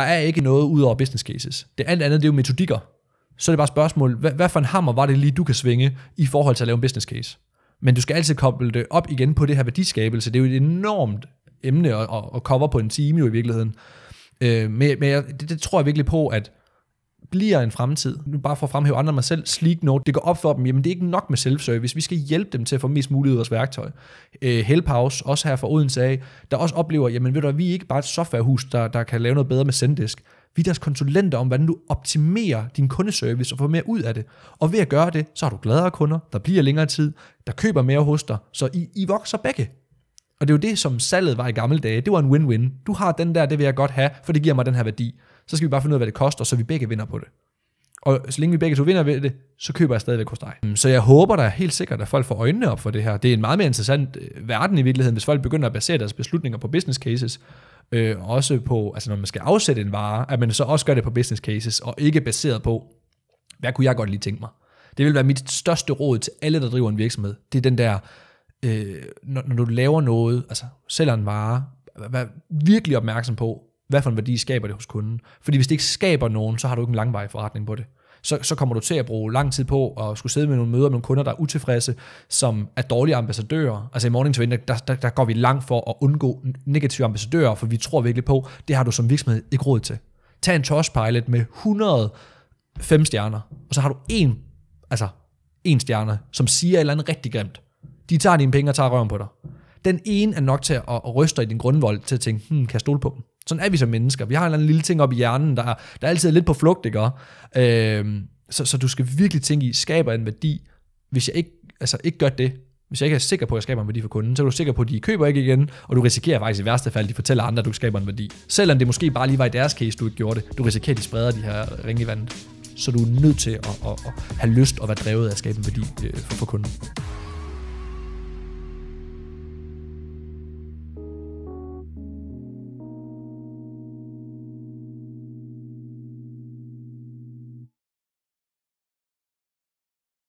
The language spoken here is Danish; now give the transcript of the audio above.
der er ikke noget ud over business cases. Det alt andet, det er jo metodikker. Så er det bare spørgsmål, hvad, hvad for en hammer var det lige, du kan svinge i forhold til at lave en business case? Men du skal altid koble det op igen på det her værdiskabelse. Det er jo et enormt emne at, at cover på en time jo i virkeligheden. Øh, men men jeg, det, det tror jeg virkelig på, at bliver en fremtid. Nu bare for at fremhæve andre mig selv, sleek note, det går op for dem, jamen det er ikke nok med selvservice, vi skal hjælpe dem til at få mest muligt ud af vores værktøj. Øh, Help House, også her fra Odense af, der også oplever, jamen ved du vi er ikke bare et softwarehus, der, der kan lave noget bedre med Zendesk. Vi er deres konsulenter om, hvordan du optimerer din kundeservice og får mere ud af det. Og ved at gøre det, så har du gladere kunder, der bliver længere tid, der køber mere hos dig, så I, I vokser begge. Og det er jo det, som salget var i gamle dage. Det var en win-win. Du har den der, det vil jeg godt have, for det giver mig den her værdi. Så skal vi bare finde ud af, hvad det koster, så vi begge vinder på det. Og så længe vi begge to vinder ved det, så køber jeg stadigvæk hos dig. Mm, så jeg håber da helt sikkert, at folk får øjnene op for det her. Det er en meget mere interessant øh, verden i virkeligheden, hvis folk begynder at basere deres beslutninger på business cases. Øh, også på, altså når man skal afsætte en vare, at man så også gør det på business cases, og ikke baseret på, hvad kunne jeg godt lige tænke mig. Det vil være mit største råd til alle, der driver en virksomhed. Det er den der, øh, når, når du laver noget, altså sælger en vare, vær virkelig opmærksom på, hvad for en værdi skaber det hos kunden. Fordi hvis det ikke skaber nogen, så har du ikke en langvarig forretning på det. Så, så kommer du til at bruge lang tid på at skulle sidde med nogle møder med nogle kunder, der er utilfredse, som er dårlige ambassadører. Altså i Morning Trend, der, der, der går vi langt for at undgå negative ambassadører, for vi tror virkelig på, det har du som virksomhed ikke råd til. Tag en Tosh Pilot med 105 stjerner, og så har du en, altså en stjerne, som siger et eller andet rigtig grimt de tager dine penge og tager røven på dig. Den ene er nok til at, ryste i din grundvold til at tænke, hmm, kan jeg stole på dem? Sådan er vi som mennesker. Vi har en eller anden lille ting op i hjernen, der, der altid er lidt på flugt, ikke? Øhm, så, så du skal virkelig tænke i, skaber en værdi? Hvis jeg ikke, altså ikke gør det, hvis jeg ikke er sikker på, at jeg skaber en værdi for kunden, så er du sikker på, at de køber ikke igen, og du risikerer faktisk i værste fald, at de fortæller andre, at du skaber en værdi. Selvom det måske bare lige var i deres case, du ikke gjorde det. Du risikerer, at de spreder de her ringe i vandet. Så du er nødt til at, at, at have lyst og være drevet af at skabe en værdi øh, for, for kunden.